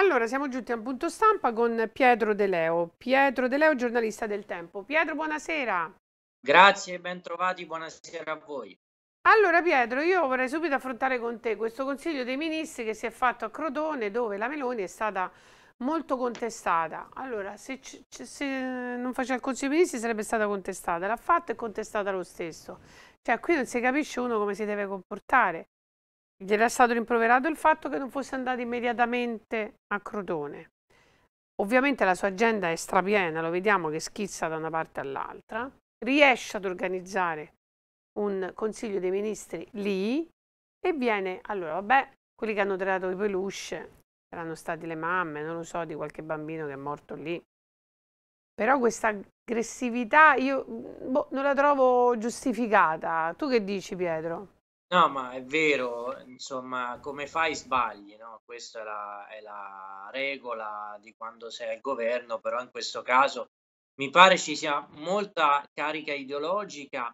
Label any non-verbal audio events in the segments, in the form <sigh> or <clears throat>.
Allora, siamo giunti a un punto stampa con Pietro De Leo. Pietro De Leo, giornalista del Tempo. Pietro, buonasera. Grazie, bentrovati, buonasera a voi. Allora Pietro, io vorrei subito affrontare con te questo Consiglio dei Ministri che si è fatto a Crotone dove la Meloni è stata molto contestata. Allora, se, se non faceva il Consiglio dei Ministri sarebbe stata contestata, l'ha fatta e contestata lo stesso. Cioè qui non si capisce uno come si deve comportare. Gli era stato rimproverato il fatto che non fosse andato immediatamente a Crotone. Ovviamente la sua agenda è strapiena, lo vediamo che schizza da una parte all'altra. Riesce ad organizzare un consiglio dei ministri lì e viene, allora vabbè, quelli che hanno tirato i peluche saranno stati le mamme, non lo so, di qualche bambino che è morto lì. Però questa aggressività io boh, non la trovo giustificata. Tu che dici Pietro? No, ma è vero, insomma, come fai sbagli, no? Questa è la, è la regola di quando sei al governo, però in questo caso mi pare ci sia molta carica ideologica,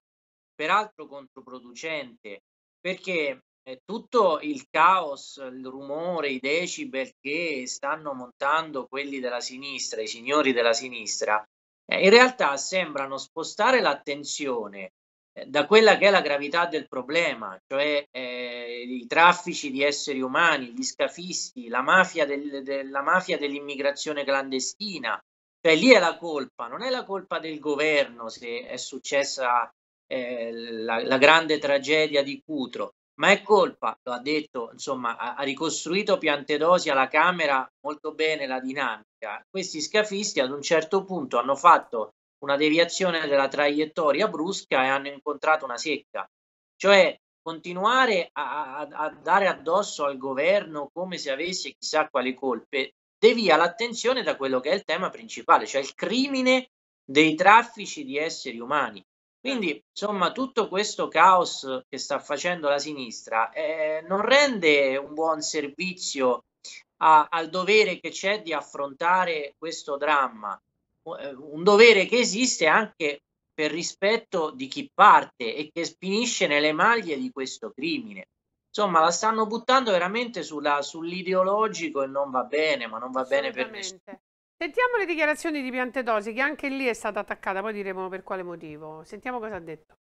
peraltro controproducente, perché tutto il caos, il rumore, i decibel che stanno montando quelli della sinistra, i signori della sinistra, eh, in realtà sembrano spostare l'attenzione eh, da quella che è la gravità del problema, cioè eh, i traffici di esseri umani, gli scafisti, la mafia, del, de, la mafia dell'immigrazione clandestina. Cioè lì è la colpa, non è la colpa del governo se è successa eh, la, la, grande tragedia di Cutro, ma è colpa, lo ha detto, insomma, ha, ha ricostruito Piantedosi alla Camera molto bene la dinamica. Questi scafisti ad un certo punto hanno fatto una deviazione della traiettoria brusca e hanno incontrato una secca. Cioè continuare a, a, a dare addosso al governo come se avesse chissà quali colpe devia l'attenzione da quello che è il tema principale, cioè il crimine dei traffici di esseri umani. Quindi, insomma, tutto questo caos che sta facendo la sinistra eh, non rende un buon servizio a, al dovere che c'è di affrontare questo dramma eh, un dovere che esiste anche per rispetto di chi parte e che finisce nelle maglie di questo crimine. Insomma, la stanno buttando veramente sulla, sull'ideologico e non va bene, ma non va bene per nessuno. Sentiamo le dichiarazioni di Piantedosi, che anche lì è stata attaccata, poi diremo per quale motivo. Sentiamo cosa ha detto.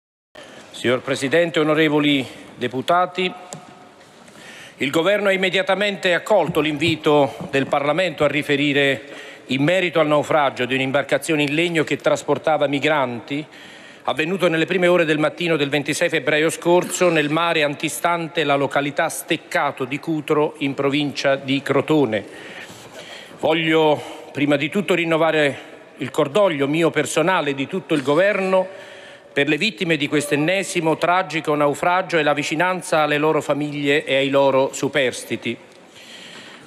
Signor Presidente, onorevoli deputati, il Governo ha immediatamente accolto l'invito del Parlamento a riferire in merito al naufragio di un'imbarcazione in legno che trasportava migranti avvenuto nelle prime ore del mattino del 26 febbraio scorso nel mare antistante la località Steccato di Cutro in provincia di Crotone. Voglio prima di tutto rinnovare il cordoglio mio personale e di tutto il governo per le vittime di quest'ennesimo tragico naufragio e la vicinanza alle loro famiglie e ai loro superstiti.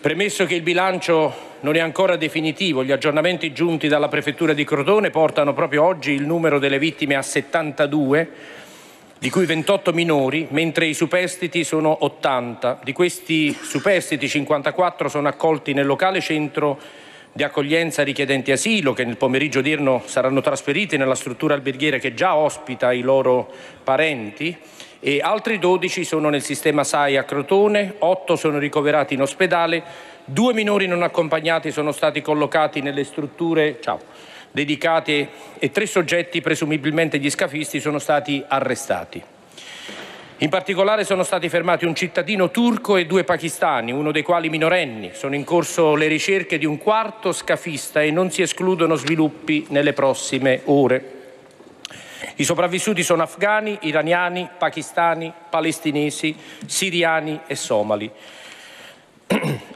Premesso che il bilancio non è ancora definitivo. Gli aggiornamenti giunti dalla Prefettura di Crotone portano proprio oggi il numero delle vittime a 72, di cui 28 minori, mentre i superstiti sono 80. Di questi superstiti 54 sono accolti nel locale centro di accoglienza richiedenti asilo che nel pomeriggio odierno saranno trasferiti nella struttura alberghiera che già ospita i loro parenti e altri 12 sono nel sistema SAI a Crotone, 8 sono ricoverati in ospedale Due minori non accompagnati sono stati collocati nelle strutture ciao, dedicate e tre soggetti, presumibilmente gli scafisti, sono stati arrestati. In particolare sono stati fermati un cittadino turco e due pakistani, uno dei quali minorenni. Sono in corso le ricerche di un quarto scafista e non si escludono sviluppi nelle prossime ore. I sopravvissuti sono afghani, iraniani, pakistani, palestinesi, siriani e somali.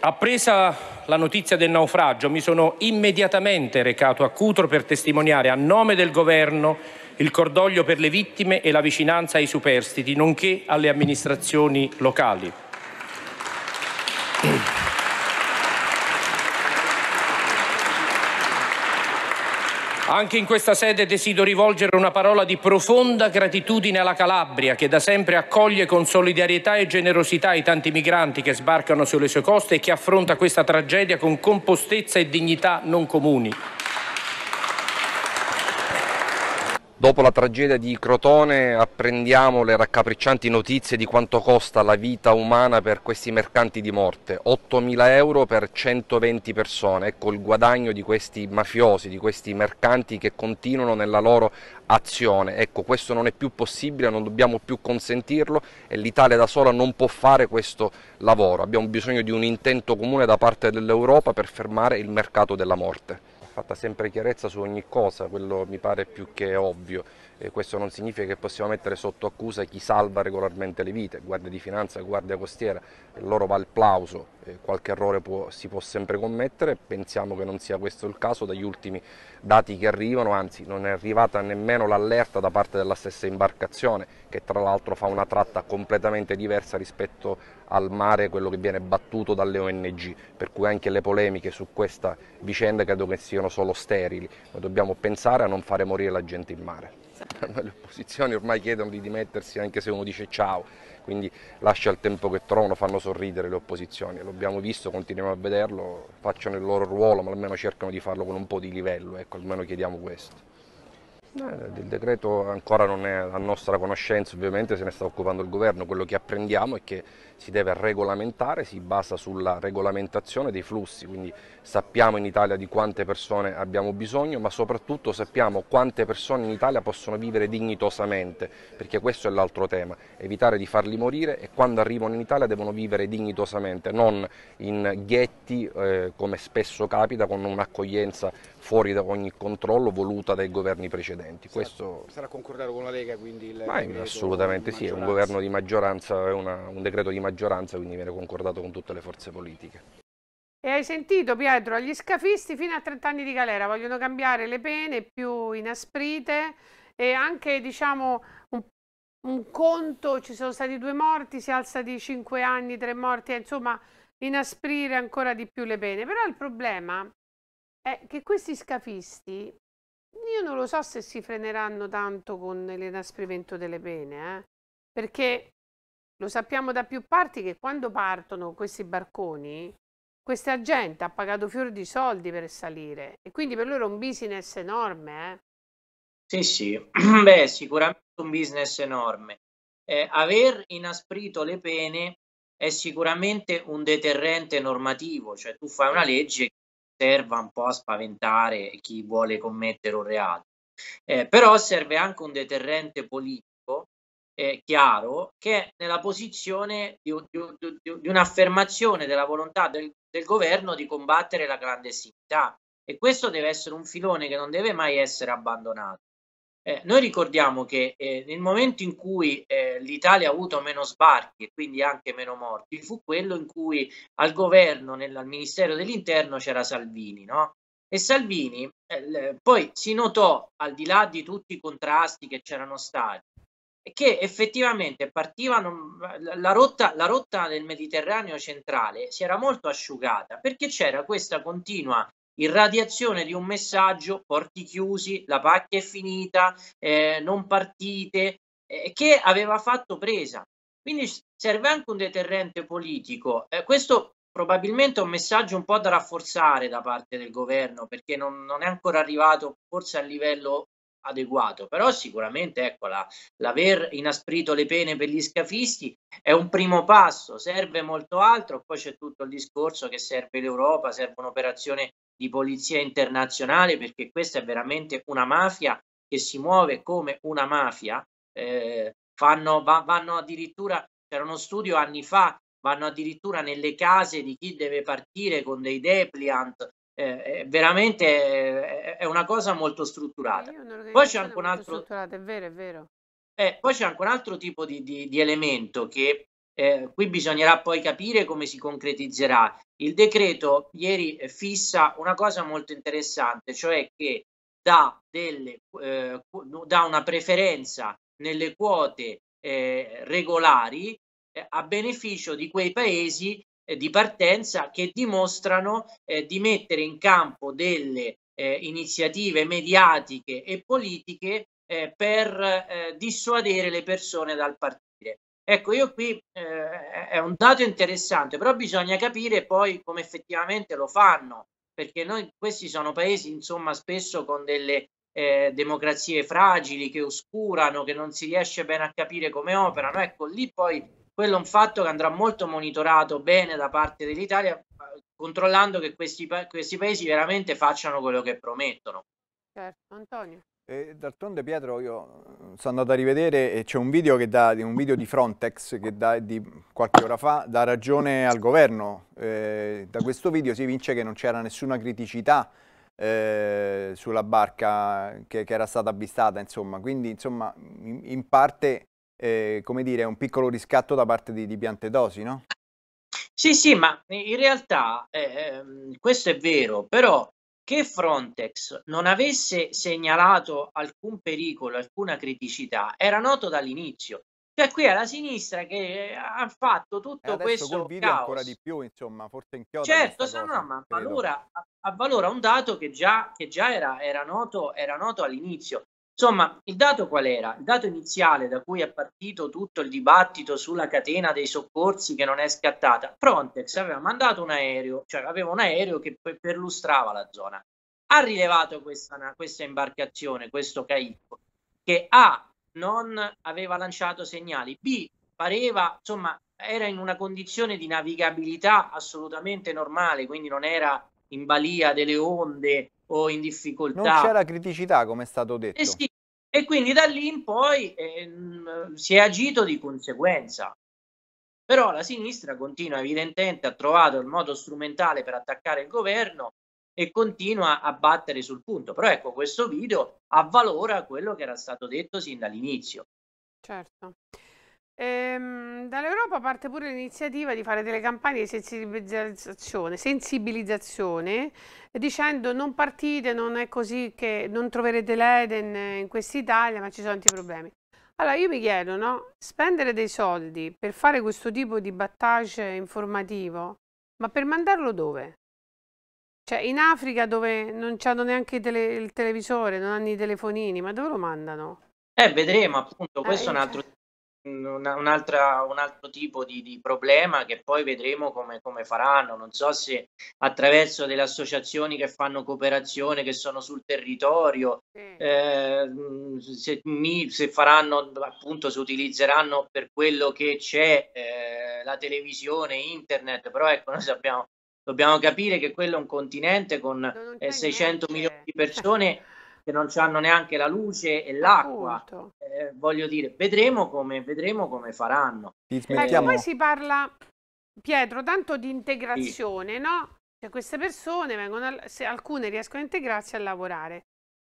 Appresa <clears throat> la notizia del naufragio, mi sono immediatamente recato a Cutro per testimoniare a nome del governo il cordoglio per le vittime e la vicinanza ai superstiti, nonché alle amministrazioni locali. <clears throat> Anche in questa sede desidero rivolgere una parola di profonda gratitudine alla Calabria, che da sempre accoglie con solidarietà e generosità i tanti migranti che sbarcano sulle sue coste e che affronta questa tragedia con compostezza e dignità non comuni. Dopo la tragedia di Crotone apprendiamo le raccapriccianti notizie di quanto costa la vita umana per questi mercanti di morte. 8.000 euro per 120 persone, ecco il guadagno di questi mafiosi, di questi mercanti che continuano nella loro azione. Ecco, questo non è più possibile, non dobbiamo più consentirlo e l'Italia da sola non può fare questo lavoro. Abbiamo bisogno di un intento comune da parte dell'Europa per fermare il mercato della morte fatta sempre chiarezza su ogni cosa, quello mi pare più che ovvio. Eh, questo non significa che possiamo mettere sotto accusa chi salva regolarmente le vite, Guardia di Finanza, Guardia Costiera, loro va il plauso, eh, qualche errore può, si può sempre commettere, pensiamo che non sia questo il caso dagli ultimi dati che arrivano, anzi non è arrivata nemmeno l'allerta da parte della stessa imbarcazione che tra l'altro fa una tratta completamente diversa rispetto al mare, quello che viene battuto dalle ONG, per cui anche le polemiche su questa vicenda credo che siano solo sterili, ma dobbiamo pensare a non fare morire la gente in mare. <laughs> le opposizioni ormai chiedono di dimettersi anche se uno dice ciao, quindi lascia il tempo che trovano, fanno sorridere le opposizioni, l'abbiamo visto, continuiamo a vederlo, facciano il loro ruolo ma almeno cercano di farlo con un po' di livello, ecco, almeno chiediamo questo. Il eh, decreto ancora non è a nostra conoscenza, ovviamente se ne sta occupando il governo, quello che apprendiamo è che si deve regolamentare, si basa sulla regolamentazione dei flussi, quindi sappiamo in Italia di quante persone abbiamo bisogno, ma soprattutto sappiamo quante persone in Italia possono vivere dignitosamente, perché questo è l'altro tema, evitare di farli morire e quando arrivano in Italia devono vivere dignitosamente, non in ghetti eh, come spesso capita con un'accoglienza fuori da ogni controllo voluta dai governi precedenti. Sarà, questo... sarà concordato con la Lega quindi il... Ma, assolutamente sì, è un governo di maggioranza, è una, un decreto di maggioranza maggioranza, quindi viene concordato con tutte le forze politiche. E hai sentito Pietro, gli scafisti fino a 30 anni di galera vogliono cambiare le pene più inasprite e anche diciamo un, un conto, ci sono stati due morti, si alza di 5 anni, 3 morti, eh, insomma inasprire ancora di più le pene. Però il problema è che questi scafisti, io non lo so se si freneranno tanto con l'inasprimento delle pene, eh? perché lo sappiamo da più parti che quando partono questi barconi, questa gente ha pagato fiori di soldi per salire e quindi per loro è un business enorme. Eh? Sì, sì, <clears throat> beh, sicuramente un business enorme. Eh, aver inasprito le pene è sicuramente un deterrente normativo, cioè tu fai una legge che serva un po' a spaventare chi vuole commettere un reato, eh, però serve anche un deterrente politico eh, chiaro che è nella posizione di, di, di, di un'affermazione della volontà del, del, governo di combattere la clandestinità e questo deve essere un filone che non deve mai essere abbandonato. Eh, noi ricordiamo che eh, nel momento in cui eh, l'Italia ha avuto meno sbarchi e quindi anche meno morti, fu quello in cui al governo, nel, al Ministero dell'Interno c'era Salvini, no? E Salvini eh, poi si notò, al di là di tutti i contrasti che c'erano stati, che effettivamente partivano la rotta, la rotta del Mediterraneo centrale si era molto asciugata perché c'era questa continua irradiazione di un messaggio porti chiusi, la pacchia è finita, eh, non partite, eh, che aveva fatto presa. Quindi serve anche un deterrente politico. Eh, questo probabilmente è un messaggio un po' da rafforzare da parte del governo perché non, non è ancora arrivato forse a livello adeguato, però sicuramente ecco, la, l'aver inasprito le pene per gli scafisti è un primo passo, serve molto altro, poi c'è tutto il discorso che serve l'Europa, serve un'operazione di polizia internazionale perché questa è veramente una mafia che si muove come una mafia, eh, fanno, va, vanno addirittura, c'era uno studio anni fa, vanno addirittura nelle case di chi deve partire con dei depliant eh, eh, veramente eh, è una cosa molto strutturata. Poi c'è anche un altro... È vero, è vero. Eh, poi c'è anche un altro tipo di, di, di elemento che eh, qui bisognerà poi capire come si concretizzerà. Il decreto ieri fissa una cosa molto interessante, cioè che dà, delle, eh, dà una preferenza nelle quote eh, regolari a beneficio di quei paesi eh, di partenza che dimostrano eh, di mettere in campo delle eh, iniziative mediatiche e politiche eh, per eh, dissuadere le persone dal partire. Ecco, io qui eh, è un dato interessante, però bisogna capire poi come effettivamente lo fanno, perché noi, questi sono paesi, insomma, spesso con delle eh, democrazie fragili che oscurano, che non si riesce bene a capire come operano. Ecco, lì poi quello è un fatto che andrà molto monitorato bene da parte dell'Italia, controllando che questi, questi paesi veramente facciano quello che promettono. Certo, Antonio. d'altronde Pietro, io mm, sono andato a rivedere e c'è un video, da, un video di Frontex che da, di qualche ora fa dà ragione al governo. Eh, da questo video si vince che non c'era nessuna criticità eh, sulla barca che, che, era stata avvistata, insomma. Quindi, insomma, in, in parte eh, come dire, un piccolo riscatto da parte di, di dosi, no? Sì, sì, ma in realtà eh, ehm, questo è vero, però che Frontex non avesse segnalato alcun pericolo, alcuna criticità, era noto dall'inizio. Cioè qui alla sinistra che eh, ha fatto tutto questo col video caos. ancora di più, insomma, forse in Certo, se cosa, no, ma avvalora, avvalora un dato che già, che già era, era, noto, era noto all'inizio. Insomma, il dato qual era? Il dato iniziale da cui è partito tutto il dibattito sulla catena dei soccorsi che non è scattata. Frontex aveva mandato un aereo, cioè aveva un aereo che perlustrava la zona. Ha rilevato questa, questa imbarcazione, questo Caicco, che A non aveva lanciato segnali, B pareva, insomma, era in una condizione di navigabilità assolutamente normale, quindi non era in balia delle onde o in difficoltà. Non c'è la criticità, come è stato detto. Eh sì. E quindi da lì in poi ehm, si è agito di conseguenza. Però la sinistra continua evidentemente ha trovato il modo strumentale per attaccare il governo e continua a battere sul punto. Però ecco, questo video avvalora quello che era stato detto sin dall'inizio. Certo. Ehm, dall'Europa parte pure l'iniziativa di fare delle campagne di sensibilizzazione, sensibilizzazione, dicendo non partite, non è così che non troverete l'Eden in quest'Italia, ma ci sono tanti problemi. Allora io mi chiedo, no? spendere dei soldi per fare questo tipo di battage informativo, ma per mandarlo dove? Cioè in Africa dove non hanno neanche tele il televisore, non hanno i telefonini, ma dove lo mandano? Eh, vedremo appunto, eh, questo eh, è un altro una, un, altro tipo di, di, problema che poi vedremo come, come, faranno. Non so se attraverso delle associazioni che fanno cooperazione, che sono sul territorio, mm. eh, se, se, faranno appunto, se utilizzeranno per quello che c'è eh, la televisione, internet, però ecco, noi sappiamo, dobbiamo capire che quello è un continente con eh, 600 milioni di persone che non hanno neanche la luce e l'acqua. Eh, voglio dire, vedremo come, vedremo come faranno. Ecco, poi si parla, Pietro, tanto di integrazione, sì. no? Cioè, queste persone vengono, a, alcune riescono a integrarsi a lavorare.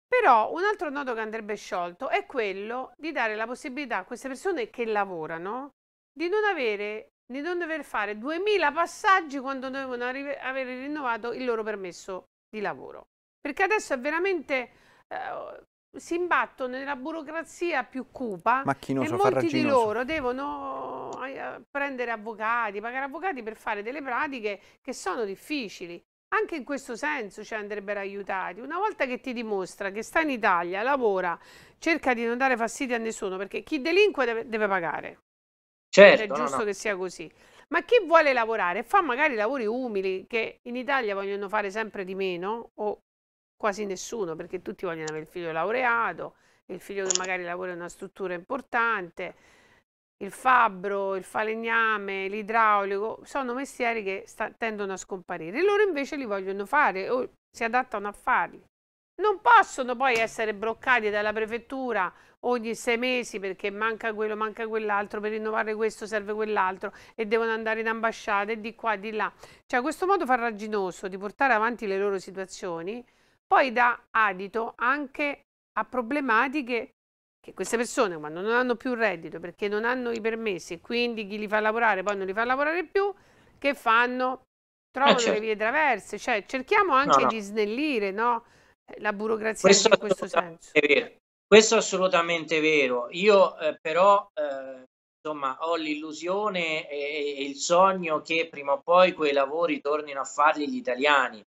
Però un altro nodo che andrebbe sciolto è quello di dare la possibilità a queste persone che lavorano di non avere di non dover fare 2000 passaggi quando dovevano avere rinnovato il loro permesso di lavoro. Perché adesso è veramente eh, si imbattono nella burocrazia più cupa e molti di loro devono eh, prendere avvocati, pagare avvocati per fare delle pratiche che sono difficili. Anche in questo senso ci andrebbero aiutati. Una volta che ti dimostra che sta in Italia, lavora, cerca di non dare fastidio a nessuno, perché chi delinque deve, deve pagare. Certo, Ed è certo, giusto no, no. che sia così. Ma chi vuole lavorare fa magari lavori umili che in Italia vogliono fare sempre di meno o quasi nessuno perché tutti vogliono avere il figlio laureato, il figlio che magari lavora in una struttura importante, il fabbro, il falegname, l'idraulico, sono mestieri che sta, tendono a scomparire. Loro invece li vogliono fare o si adattano a farli. Non possono poi essere bloccati dalla prefettura ogni sei mesi perché manca quello, manca quell'altro, per rinnovare questo serve quell'altro e devono andare in ambasciata e di qua, di là. Cioè questo modo farraginoso di portare avanti le loro situazioni poi dà adito anche a problematiche che queste persone, quando non hanno più reddito perché non hanno i permessi e quindi chi li fa lavorare poi non li fa lavorare più, che fanno? Trovano eh certo. le vie traverse, cioè cerchiamo anche no, no. di snellire no? la burocrazia questo in questo senso. Vero. Questo è assolutamente vero. Io eh, però eh, insomma ho l'illusione e, e, il sogno che prima o poi quei lavori tornino a farli gli italiani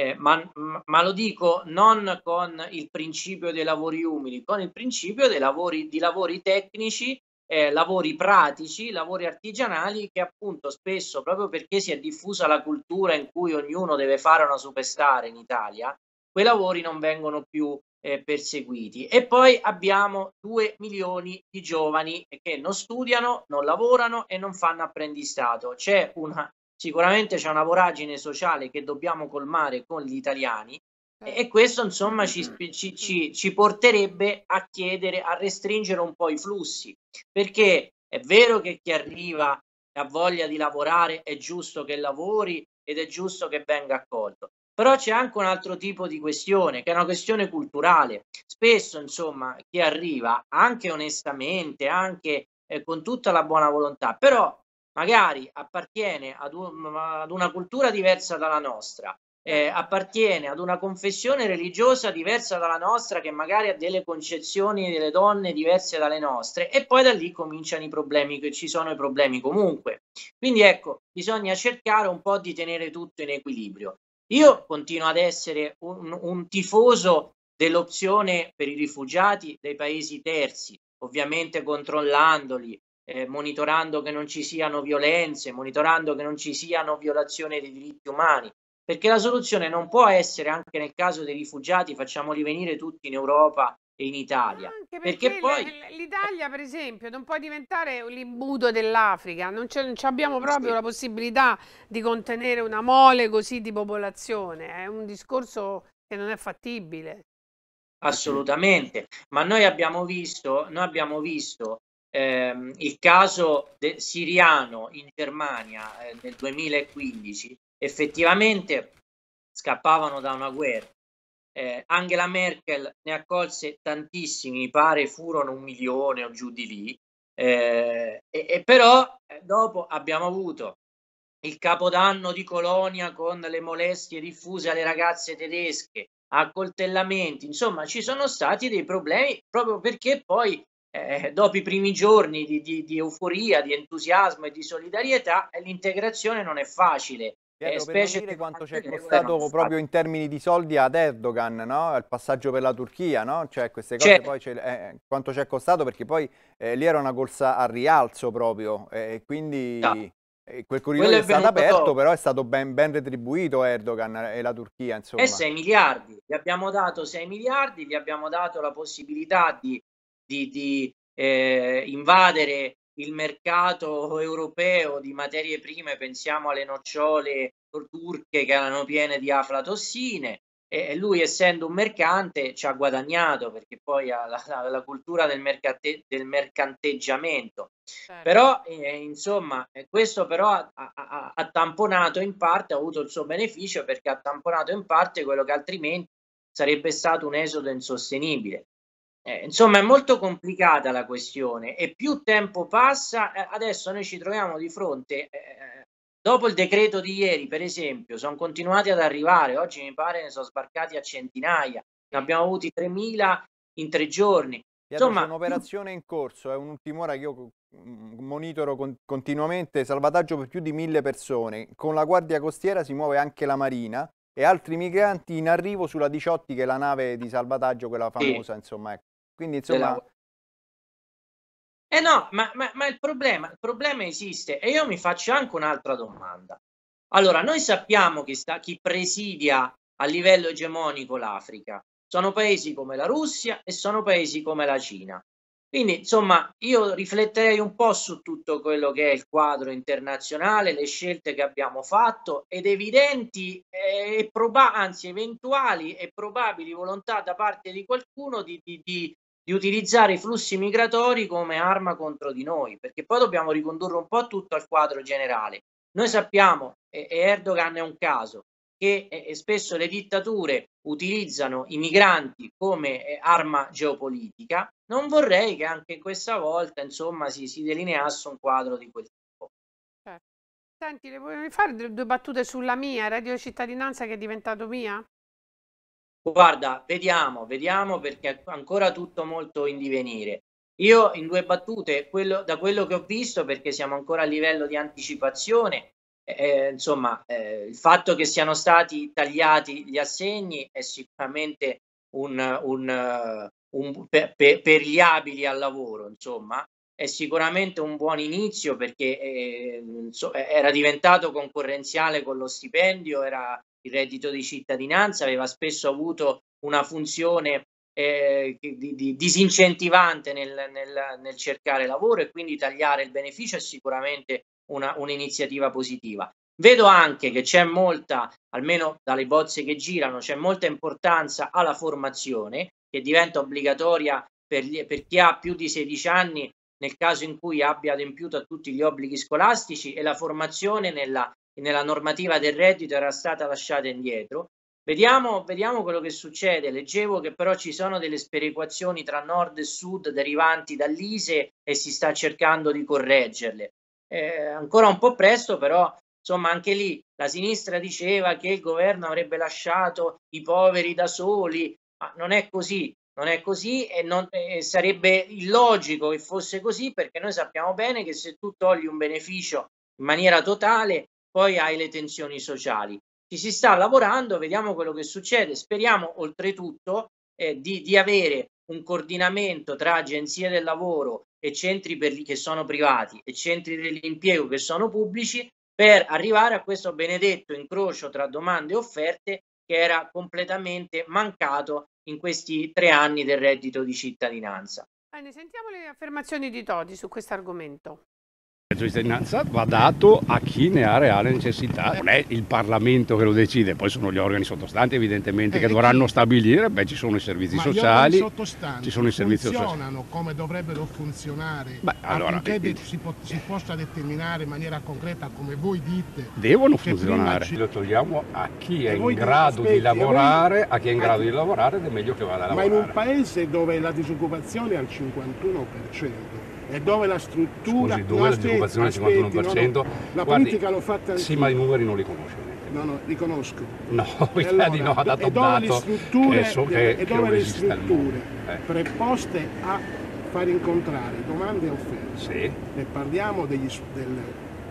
eh, ma, ma, lo dico non con il principio dei lavori umili, con il principio dei lavori, di lavori tecnici, eh, lavori pratici, lavori artigianali che appunto spesso proprio perché si è diffusa la cultura in cui ognuno deve fare una superstar in Italia, quei lavori non vengono più eh, perseguiti. E poi abbiamo due milioni di giovani che non studiano, non lavorano e non fanno apprendistato. C'è una sicuramente c'è una voragine sociale che dobbiamo colmare con gli italiani e certo. questo insomma ci, ci, ci, porterebbe a chiedere, a restringere un po' i flussi, perché è vero che chi arriva ha voglia di lavorare, è giusto che lavori ed è giusto che venga accolto. Però c'è anche un altro tipo di questione, che è una questione culturale. Spesso, insomma, chi arriva, anche onestamente, anche eh, con tutta la buona volontà, però magari appartiene ad, un, ad una cultura diversa dalla nostra, eh, mm. appartiene ad una confessione religiosa diversa dalla nostra, che magari ha delle concezioni delle donne diverse dalle nostre, e poi da lì cominciano i problemi, che ci sono i problemi comunque. Quindi ecco, bisogna cercare un po' di tenere tutto in equilibrio. Io continuo ad essere un, un tifoso dell'opzione per i rifugiati dei paesi terzi, ovviamente controllandoli, eh, monitorando che non ci siano violenze, monitorando che non ci siano violazioni dei diritti umani, perché la soluzione non può essere anche nel caso dei rifugiati facciamoli venire tutti in Europa e in Italia. Anche perché, perché poi l'Italia, per esempio, non può diventare l'imbuto dell'Africa, non, non abbiamo eh proprio la possibilità di contenere una mole così di popolazione, è un discorso che non è fattibile. Assolutamente, ma noi abbiamo visto, noi abbiamo visto ehm, il caso siriano in Germania eh, nel 2015, effettivamente scappavano da una guerra. Eh, Angela Merkel ne accolse tantissimi, mi pare furono un milione o giù di lì, eh, e, e però eh, dopo abbiamo avuto il capodanno di Colonia con le molestie diffuse alle ragazze tedesche, accoltellamenti, insomma ci sono stati dei problemi proprio perché poi eh, dopo i primi giorni di, di, di, euforia, di entusiasmo e di solidarietà, eh, l'integrazione non è facile. Pietro, eh, specie dire quanto ci è costato proprio in termini di soldi ad Erdogan, no? il passaggio per la Turchia, no? cioè, queste cose certo. poi eh, quanto ci è costato perché poi eh, lì era una corsa a rialzo proprio eh, e quindi no. quel corridoio è, è stato aperto dopo. però è stato ben, ben, retribuito Erdogan e la Turchia insomma. E 6 miliardi, gli abbiamo dato 6 miliardi, gli abbiamo dato la possibilità di di, di eh, invadere il mercato europeo di materie prime, pensiamo alle nocciole turche che erano piene di aflatossine e lui essendo un mercante ci ha guadagnato perché poi ha la, la, la cultura del, mercate, del mercanteggiamento certo. però eh, insomma eh, questo però ha, ha, ha, tamponato in parte ha avuto il suo beneficio perché ha tamponato in parte quello che altrimenti sarebbe stato un esodo insostenibile eh, insomma, è molto complicata la questione e più tempo passa, eh, adesso noi ci troviamo di fronte, eh, eh, dopo il decreto di ieri, per esempio, sono continuati ad arrivare, oggi mi pare ne sono sbarcati a centinaia, ne abbiamo avuti 3.000 in tre giorni. Insomma, c'è un'operazione in corso, è un'ultima ora che io mm, monitoro con, continuamente, salvataggio per più di mille persone. Con la Guardia Costiera si muove anche la Marina e altri migranti in arrivo sulla 18 che è la nave di salvataggio, quella famosa, sì. insomma. Ecco. Quindi insomma... Eh no, ma, ma, ma il, problema, il problema esiste e io mi faccio anche un'altra domanda. Allora, noi sappiamo che sta, chi presidia a livello egemonico l'Africa sono paesi come la Russia e sono paesi come la Cina. Quindi, insomma, io rifletterei un po' su tutto quello che è il quadro internazionale, le scelte che abbiamo fatto ed evidenti eh, e proba- anzi eventuali e probabili volontà da parte di qualcuno di, di, di di utilizzare i flussi migratori come arma contro di noi, perché poi dobbiamo ricondurre un po' tutto al quadro generale. Noi sappiamo, e Erdogan è un caso, che spesso le dittature utilizzano i migranti come eh, arma geopolitica, non vorrei che anche questa volta insomma, si, si delineasse un quadro di quel tipo. Certo. Senti, le volevi fare due battute sulla mia Radio Cittadinanza che è diventato mia? Guarda, vediamo, vediamo perché ancora tutto molto in divenire. Io in due battute, quello, da quello che ho visto, perché siamo ancora a livello di anticipazione, eh, eh insomma, eh, il fatto che siano stati tagliati gli assegni è sicuramente un, un, un per, per, gli abili al lavoro, insomma, è sicuramente un buon inizio perché eh, era diventato concorrenziale con lo stipendio, era il reddito di cittadinanza aveva spesso avuto una funzione eh, di, di disincentivante nel, nel, nel, cercare lavoro e quindi tagliare il beneficio è sicuramente una, un'iniziativa positiva. Vedo anche che c'è molta, almeno dalle bozze che girano, c'è molta importanza alla formazione che diventa obbligatoria per, gli, per chi ha più di 16 anni nel caso in cui abbia adempiuto a tutti gli obblighi scolastici e la formazione nella nella normativa del reddito era stata lasciata indietro. Vediamo, vediamo quello che succede. Leggevo che però ci sono delle sperequazioni tra nord e sud derivanti dall'ISE e si sta cercando di correggerle. Eh, ancora un po' presto, però insomma anche lì la sinistra diceva che il governo avrebbe lasciato i poveri da soli, ma non è così, non è così e, non, e sarebbe illogico che fosse così perché noi sappiamo bene che se tu togli un beneficio in maniera totale poi hai le tensioni sociali. Ci si sta lavorando, vediamo quello che succede, speriamo oltretutto eh, di, di avere un coordinamento tra agenzie del lavoro e centri per, che sono privati e centri dell'impiego che sono pubblici per arrivare a questo benedetto incrocio tra domande e offerte che era completamente mancato in questi tre anni del reddito di cittadinanza. Bene, sentiamo le affermazioni di Todi su questo argomento. La cittadinanza va dato a chi ne ha reale necessità, non è il Parlamento che lo decide, poi sono gli organi sottostanti evidentemente eh, che dovranno chi? stabilire, beh ci sono i servizi Ma sociali, ci sono i servizi funzionano funzionano come dovrebbero funzionare beh, allora, affinché eh, si, po si, possa determinare in maniera concreta come voi dite. Devono funzionare. Ci... Lo togliamo a chi è in grado di lavorare, voi... a chi è in grado di lavorare ed è meglio che vada a lavorare. Ma in un paese dove la disoccupazione è al 51% e dove la struttura... Scusi, dove no, aspetti, aspetti, no, no. La Guardi, politica l'ho fatta anch'io. Sì, ma i numeri non li conosco No, no, li conosco. No, <laughs> e allora, di no, ha dato e dove le strutture, che so che, e dove le strutture eh. preposte a far incontrare domande e offerte. Sì. E parliamo degli, del,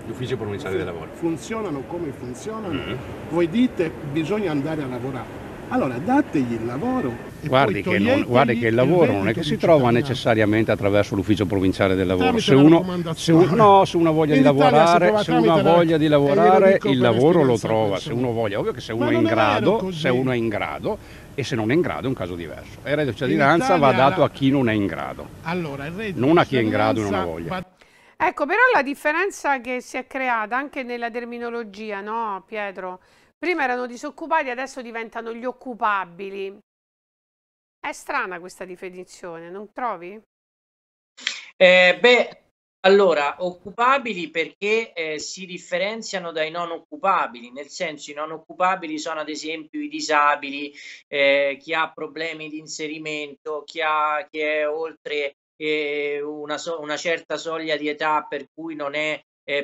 uffici provinciali del lavoro. Funzionano come funzionano. Mm Voi dite bisogna andare a lavorare. Allora dategli il lavoro Guardi che, non, guardi che, il lavoro il non è che si trova necessariamente attraverso l'ufficio provinciale del lavoro. Se uno, se uno, no, se uno ha voglia, di lavorare, il lavoro lo trova. Se uno voglia, ovvio che se uno è in grado, se uno è in grado e se non è in grado è un caso diverso. E il reddito di cittadinanza va dato a chi non è in grado. Allora, non a chi è in grado e non ha voglia. Ecco, però la differenza che si è creata anche nella terminologia, no, Pietro? Prima erano disoccupati, adesso diventano gli occupabili. È strana questa definizione, non trovi? Eh, beh, allora, occupabili perché eh, si differenziano dai non occupabili, nel senso i non occupabili sono ad esempio i disabili, eh, chi ha problemi di inserimento, chi, ha, chi è oltre eh, una, so- una, certa soglia di età per cui non è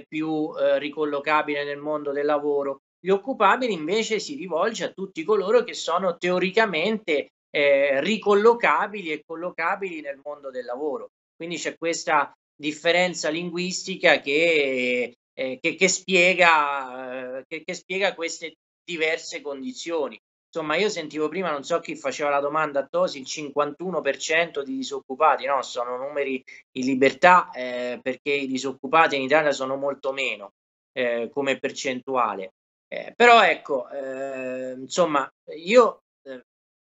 più eh, ricollocabile nel mondo del lavoro. Gli occupabili invece si rivolge a tutti coloro che sono teoricamente eh, ricollocabili e collocabili nel mondo del lavoro. Quindi c'è questa differenza linguistica che, eh, che, che, spiega, eh, che, che spiega queste diverse condizioni. Insomma, io sentivo prima, non so chi faceva la domanda a Tosi, il 51% di disoccupati, no, sono numeri in libertà eh, perché i disoccupati in Italia sono molto meno eh, come percentuale. Eh, però ecco, eh, insomma, io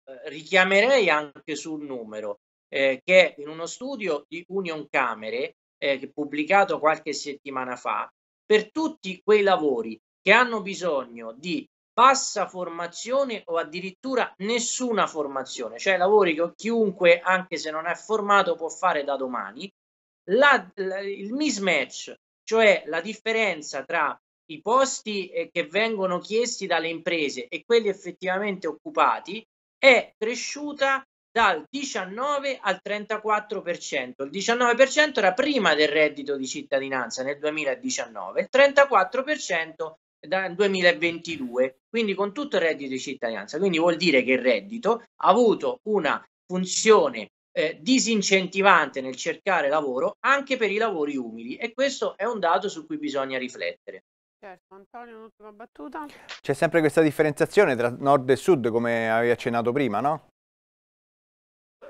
eh, richiamerei anche sul numero, eh, che in uno studio di Union Camere, eh, pubblicato qualche settimana fa, per tutti quei lavori che hanno bisogno di bassa formazione o addirittura nessuna formazione, cioè lavori che chiunque, anche se non è formato, può fare da domani, la, la, il mismatch, cioè la differenza tra i posti eh, che vengono chiesti dalle imprese e quelli effettivamente occupati, è cresciuta dal 19 al 34%. Il 19% era prima del reddito di cittadinanza nel 2019, il 34% dal 2022, quindi con tutto il reddito di cittadinanza. Quindi vuol dire che il reddito ha avuto una funzione eh, disincentivante nel cercare lavoro anche per i lavori umili e questo è un dato su cui bisogna riflettere. Certo, Antonio, un'ultima battuta. C'è sempre questa differenziazione tra nord e sud, come avevi accennato prima, no?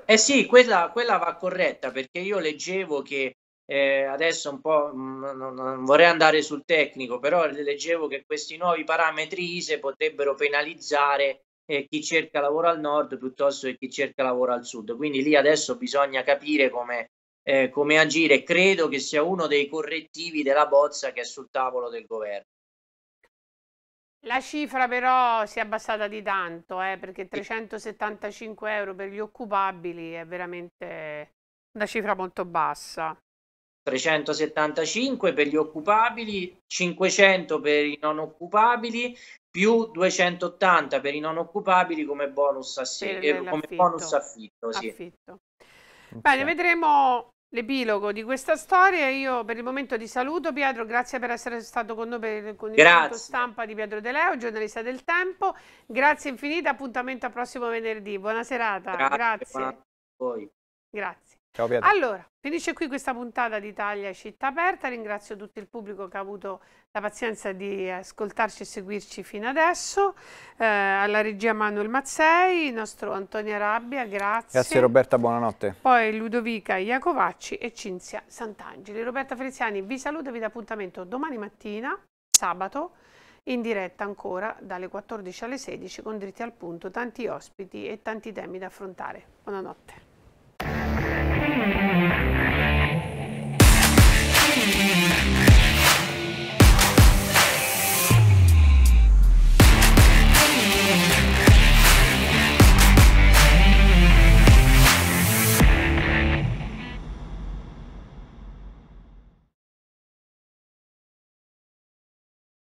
Eh sì, quella, quella va corretta, perché io leggevo che eh, adesso un po' mh, mm, non, vorrei andare sul tecnico, però leggevo che questi nuovi parametri ISE potrebbero penalizzare eh, chi cerca lavoro al nord piuttosto che chi cerca lavoro al sud. Quindi lì adesso bisogna capire come eh, come agire, credo che sia uno dei correttivi della bozza che è sul tavolo del governo. La cifra però si è abbassata di tanto, eh, perché 375 euro per gli occupabili è veramente una cifra molto bassa. 375 per gli occupabili, 500 per i non occupabili, più 280 per i non occupabili come bonus, assi- eh, come bonus affitto. Sì. affitto. Bene, vedremo l'epilogo di questa storia. Io per il momento ti saluto Pietro, grazie per essere stato con noi per, con il stampa di Pietro De Leo, giornalista del Tempo. Grazie infinita, appuntamento al prossimo venerdì. Buona serata. Grazie. grazie. Buona... Grazie. Ciao Pietro. Allora, finisce qui questa puntata di Italia Città Aperta. Ringrazio tutto il pubblico che ha avuto la pazienza di ascoltarci e seguirci fino adesso. Eh, alla regia Manuel Mazzei, il nostro Antonio Rabbia, grazie. Grazie Roberta, buonanotte. Poi Ludovica Iacovacci e Cinzia Sant'Angeli. Roberta Feliziani vi saluta e vi dà appuntamento domani mattina, sabato, in diretta ancora dalle 14 alle 16 con dritti al punto, tanti ospiti e tanti temi da affrontare. Buonanotte.